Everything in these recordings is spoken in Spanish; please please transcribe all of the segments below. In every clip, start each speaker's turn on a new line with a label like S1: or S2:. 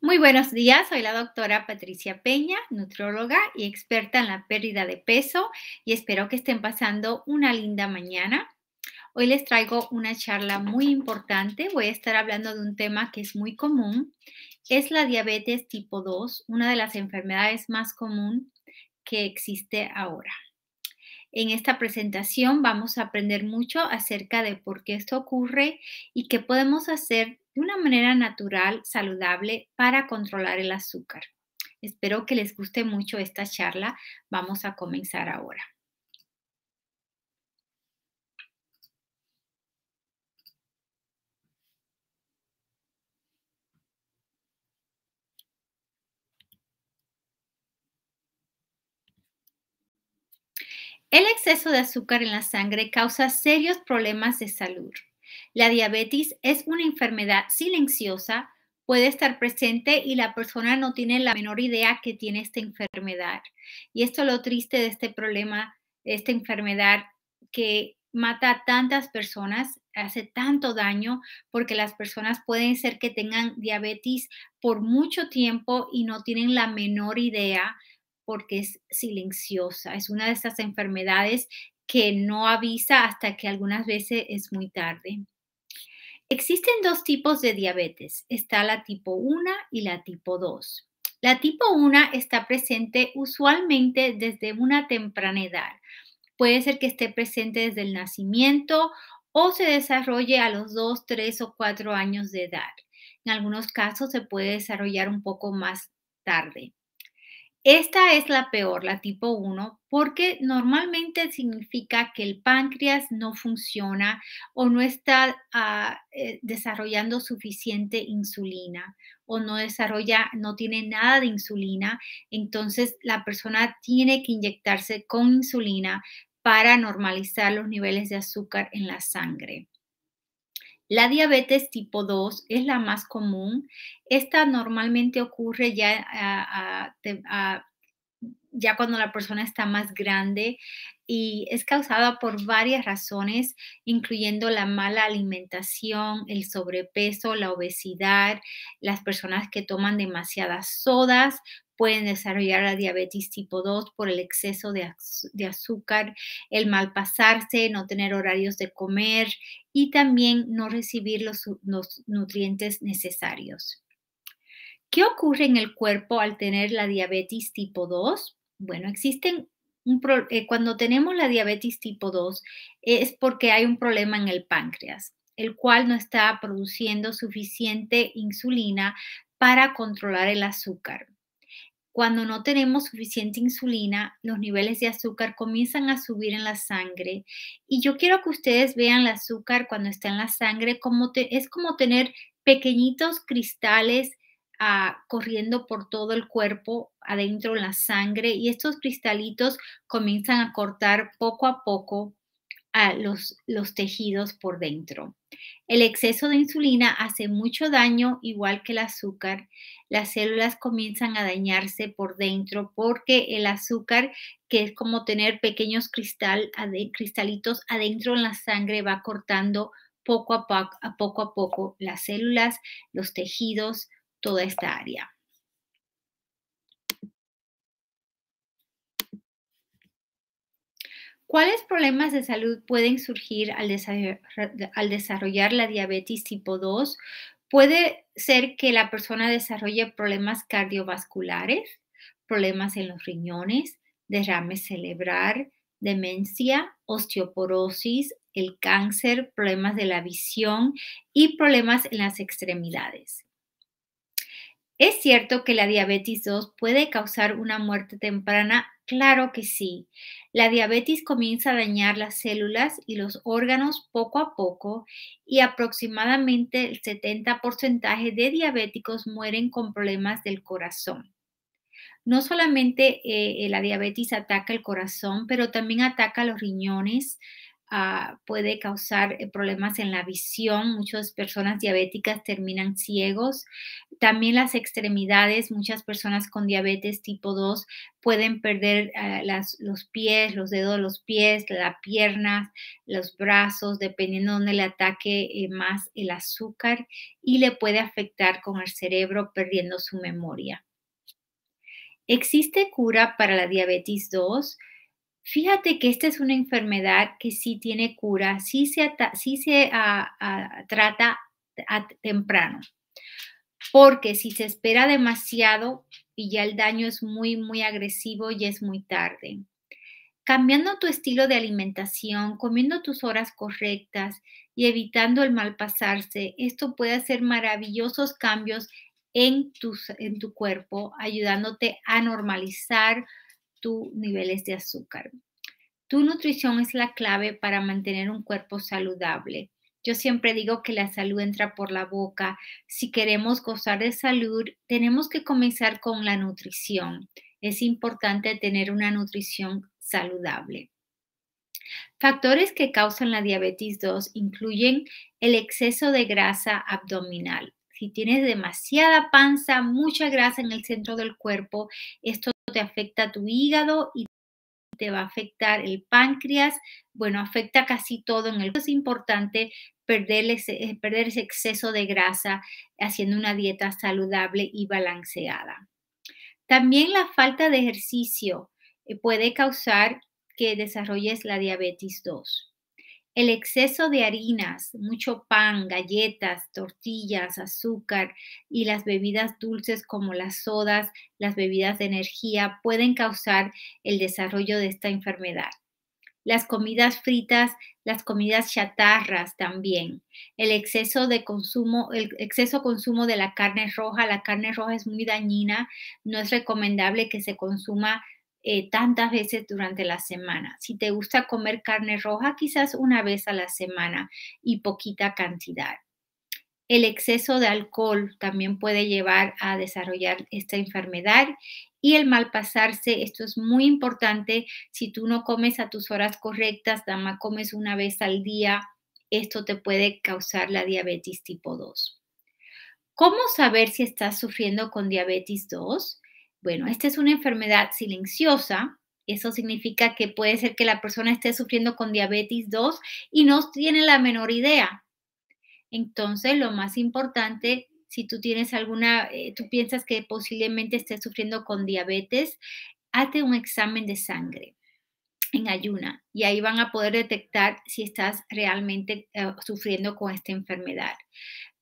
S1: Muy buenos días, soy la doctora Patricia Peña, nutróloga y experta en la pérdida de peso y espero que estén pasando una linda mañana. Hoy les traigo una charla muy importante, voy a estar hablando de un tema que es muy común, es la diabetes tipo 2, una de las enfermedades más común que existe ahora. En esta presentación vamos a aprender mucho acerca de por qué esto ocurre y qué podemos hacer de una manera natural, saludable, para controlar el azúcar. Espero que les guste mucho esta charla. Vamos a comenzar ahora. El exceso de azúcar en la sangre causa serios problemas de salud. La diabetes es una enfermedad silenciosa, puede estar presente y la persona no tiene la menor idea que tiene esta enfermedad. Y esto es lo triste de este problema, esta enfermedad que mata a tantas personas, hace tanto daño, porque las personas pueden ser que tengan diabetes por mucho tiempo y no tienen la menor idea porque es silenciosa, es una de esas enfermedades que no avisa hasta que algunas veces es muy tarde. Existen dos tipos de diabetes, está la tipo 1 y la tipo 2. La tipo 1 está presente usualmente desde una temprana edad. Puede ser que esté presente desde el nacimiento o se desarrolle a los 2, 3 o 4 años de edad. En algunos casos se puede desarrollar un poco más tarde. Esta es la peor, la tipo 1, porque normalmente significa que el páncreas no funciona o no está ah, eh, desarrollando suficiente insulina o no desarrolla, no tiene nada de insulina. Entonces la persona tiene que inyectarse con insulina para normalizar los niveles de azúcar en la sangre. La diabetes tipo 2 es la más común. Esta normalmente ocurre ya, ya cuando la persona está más grande y es causada por varias razones, incluyendo la mala alimentación, el sobrepeso, la obesidad, las personas que toman demasiadas sodas, pueden desarrollar la diabetes tipo 2 por el exceso de, azúcar, el mal pasarse, no tener horarios de comer y también no recibir los, nutrientes necesarios. ¿Qué ocurre en el cuerpo al tener la diabetes tipo 2? Bueno, existen eh, cuando tenemos la diabetes tipo 2 es porque hay un problema en el páncreas, el cual no está produciendo suficiente insulina para controlar el azúcar. Cuando no tenemos suficiente insulina, los niveles de azúcar comienzan a subir en la sangre. Y yo quiero que ustedes vean el azúcar cuando está en la sangre, como es como tener pequeñitos cristales ah, corriendo por todo el cuerpo, adentro en la sangre. Y estos cristalitos comienzan a cortar poco a poco ah, los tejidos por dentro. El exceso de insulina hace mucho daño, igual que el azúcar. Las células comienzan a dañarse por dentro porque el azúcar, que es como tener pequeños cristal, cristalitos adentro en la sangre, va cortando poco a a poco a poco las células, los tejidos, toda esta área. ¿Cuáles problemas de salud pueden surgir al, al desarrollar la diabetes tipo 2? Puede ser que la persona desarrolle problemas cardiovasculares, problemas en los riñones, derrame cerebral, demencia, osteoporosis, el cáncer, problemas de la visión y problemas en las extremidades. ¿Es cierto que la diabetes 2 puede causar una muerte temprana? Claro que sí. La diabetes comienza a dañar las células y los órganos poco a poco y aproximadamente el 70% de diabéticos mueren con problemas del corazón. No solamente eh, eh, la diabetes ataca el corazón, pero también ataca los riñones, Ah, puede causar eh, problemas en la visión. Muchas personas diabéticas terminan ciegos. También las extremidades, muchas personas con diabetes tipo 2 pueden perder ah, los pies, los dedos de los pies, las piernas, los brazos, dependiendo de dónde le ataque eh, más el azúcar y le puede afectar con el cerebro perdiendo su memoria. ¿Existe cura para la diabetes 2? Fíjate que esta es una enfermedad que sí tiene cura, sí se, sí se ah, ah, trata a temprano, porque si se espera demasiado y ya el daño es muy, muy agresivo, y es muy tarde. Cambiando tu estilo de alimentación, comiendo tus horas correctas y evitando el mal pasarse, esto puede hacer maravillosos cambios en, tus, en tu cuerpo, ayudándote a normalizar niveles de azúcar. Tu nutrición es la clave para mantener un cuerpo saludable. Yo siempre digo que la salud entra por la boca. Si queremos gozar de salud, tenemos que comenzar con la nutrición. Es importante tener una nutrición saludable. Factores que causan la diabetes 2 incluyen el exceso de grasa abdominal. Si tienes demasiada panza, mucha grasa en el centro del cuerpo, esto te afecta tu hígado y te va a afectar el páncreas, bueno, afecta casi todo en el Es importante eh, perder ese exceso de grasa haciendo una dieta saludable y balanceada. También la falta de ejercicio eh, puede causar que desarrolles la diabetes 2. El exceso de harinas, mucho pan, galletas, tortillas, azúcar y las bebidas dulces como las sodas, las bebidas de energía pueden causar el desarrollo de esta enfermedad. Las comidas fritas, las comidas chatarras también. El exceso de consumo, el exceso consumo de la carne roja, la carne roja es muy dañina, no es recomendable que se consuma eh, tantas veces durante la semana. Si te gusta comer carne roja, quizás una vez a la semana y poquita cantidad. El exceso de alcohol también puede llevar a desarrollar esta enfermedad y el mal pasarse, esto es muy importante, si tú no comes a tus horas correctas, dama, comes una vez al día, esto te puede causar la diabetes tipo 2. ¿Cómo saber si estás sufriendo con diabetes 2? Bueno, esta es una enfermedad silenciosa. Eso significa que puede ser que la persona esté sufriendo con diabetes 2 y no tiene la menor idea. Entonces, lo más importante, si tú tienes alguna, eh, tú piensas que posiblemente estés sufriendo con diabetes, hazte un examen de sangre en ayuna y ahí van a poder detectar si estás realmente eh, sufriendo con esta enfermedad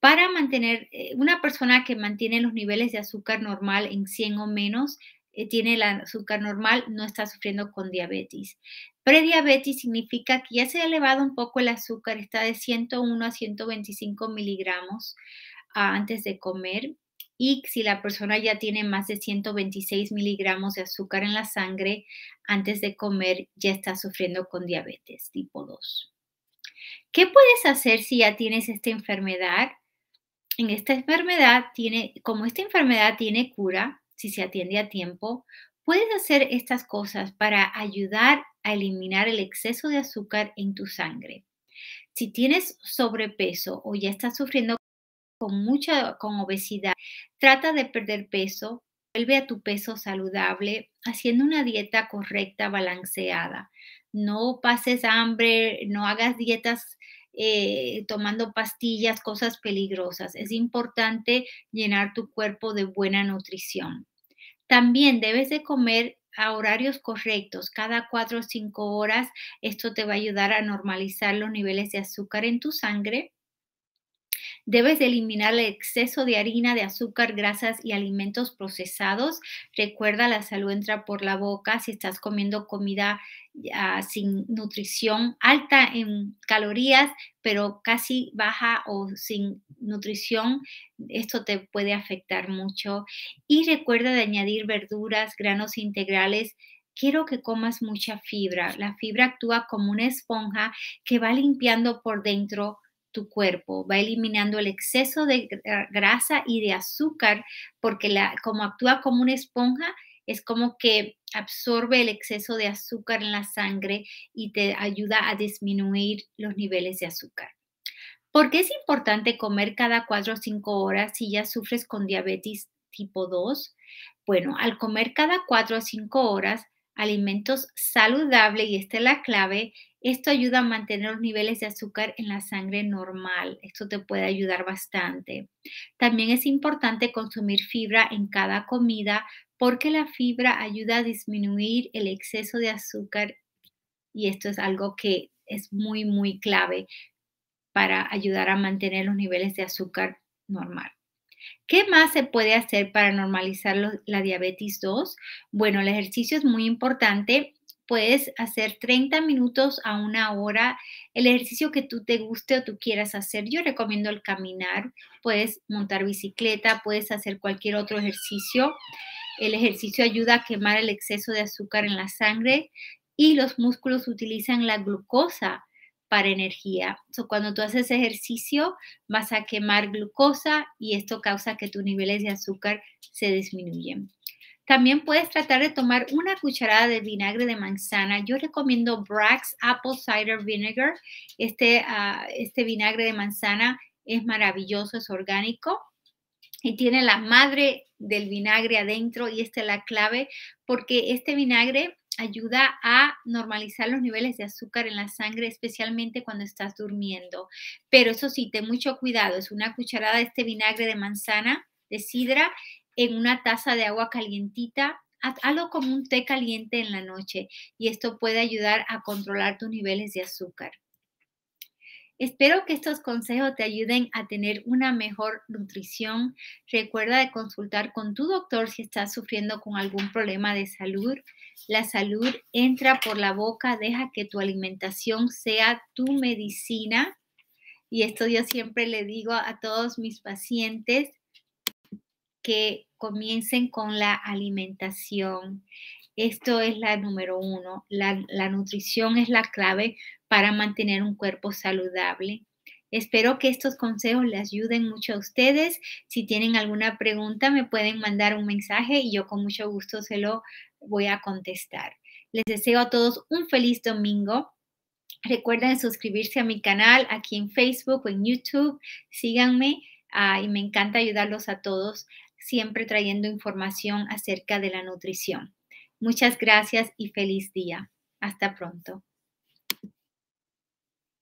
S1: para mantener, eh, una persona que mantiene los niveles de azúcar normal en 100 o menos, eh, tiene el azúcar normal, no está sufriendo con diabetes. Prediabetes significa que ya se ha elevado un poco el azúcar, está de 101 a 125 miligramos ah, antes de comer. Y si la persona ya tiene más de 126 miligramos de azúcar en la sangre antes de comer, ya está sufriendo con diabetes tipo 2. ¿Qué puedes hacer si ya tienes esta enfermedad? en esta enfermedad tiene, como esta enfermedad tiene cura, si se atiende a tiempo, puedes hacer estas cosas para ayudar a eliminar el exceso de azúcar en tu sangre. Si tienes sobrepeso o ya estás sufriendo con mucha con obesidad, trata de perder peso, vuelve a tu peso saludable haciendo una dieta correcta, balanceada. No pases hambre, no hagas dietas eh, tomando pastillas, cosas peligrosas. Es importante llenar tu cuerpo de buena nutrición. También debes de comer a horarios correctos, cada cuatro o cinco horas. Esto te va a ayudar a normalizar los niveles de azúcar en tu sangre. Debes eliminar el exceso de harina, de azúcar, grasas y alimentos procesados. Recuerda, la salud entra por la boca si estás comiendo comida sin nutrición, alta en calorías, pero casi baja o sin nutrición. Esto te puede afectar mucho. Y recuerda de añadir verduras, granos integrales, quiero que comas mucha fibra. La fibra actúa como una esponja que va limpiando por dentro tu cuerpo, va eliminando el exceso de grasa y de azúcar, porque la, como actúa como una esponja, es como que absorbe el exceso de azúcar en la sangre y te ayuda a disminuir los niveles de azúcar. ¿Por qué es importante comer cada 4 o 5 horas si ya sufres con diabetes tipo 2? Bueno, al comer cada 4 o 5 horas alimentos saludables, y esta es la clave, esto ayuda a mantener los niveles de azúcar en la sangre normal. Esto te puede ayudar bastante. También es importante consumir fibra en cada comida porque la fibra ayuda a disminuir el exceso de azúcar y esto es algo que es muy, muy clave para ayudar a mantener los niveles de azúcar normal. ¿Qué más se puede hacer para normalizar la diabetes 2? Bueno, el ejercicio es muy importante Puedes hacer 30 minutos a una hora el ejercicio que tú te guste o tú quieras hacer. Yo recomiendo el caminar, puedes montar bicicleta, puedes hacer cualquier otro ejercicio. El ejercicio ayuda a quemar el exceso de azúcar en la sangre y los músculos utilizan la glucosa para energía. cuando tú haces ejercicio, vas a quemar glucosa y esto causa que tus niveles de azúcar se disminuyen. También puedes tratar de tomar una cucharada de vinagre de manzana. Yo recomiendo Bragg's Apple Cider Vinegar. Este, ah, este vinagre de manzana es maravilloso, es orgánico y tiene la madre del vinagre adentro y esta es la clave porque este vinagre ayuda a normalizar los niveles de azúcar en la sangre, especialmente cuando estás durmiendo. Pero eso sí, ten mucho cuidado, es una cucharada de este vinagre de manzana de sidra en una taza de agua calientita, algo como un té caliente en la noche y esto puede ayudar a controlar tus niveles de azúcar. Espero que estos consejos te ayuden a tener una mejor nutrición. Recuerda de consultar con tu doctor si estás sufriendo con algún problema de salud. La salud entra por la boca, deja que tu alimentación sea tu medicina. Y esto yo siempre le digo a todos mis pacientes que comiencen con la alimentación. Esto es la número uno. La, nutrición es la clave para mantener un cuerpo saludable. Espero que estos consejos les ayuden mucho a ustedes. Si tienen alguna pregunta, me pueden mandar un mensaje y yo con mucho gusto se lo voy a contestar. Les deseo a todos un feliz domingo. Recuerden suscribirse a mi canal aquí en Facebook o en YouTube. Síganme y me encanta ayudarlos a todos siempre trayendo información acerca de la nutrición. Muchas gracias y feliz día. Hasta pronto.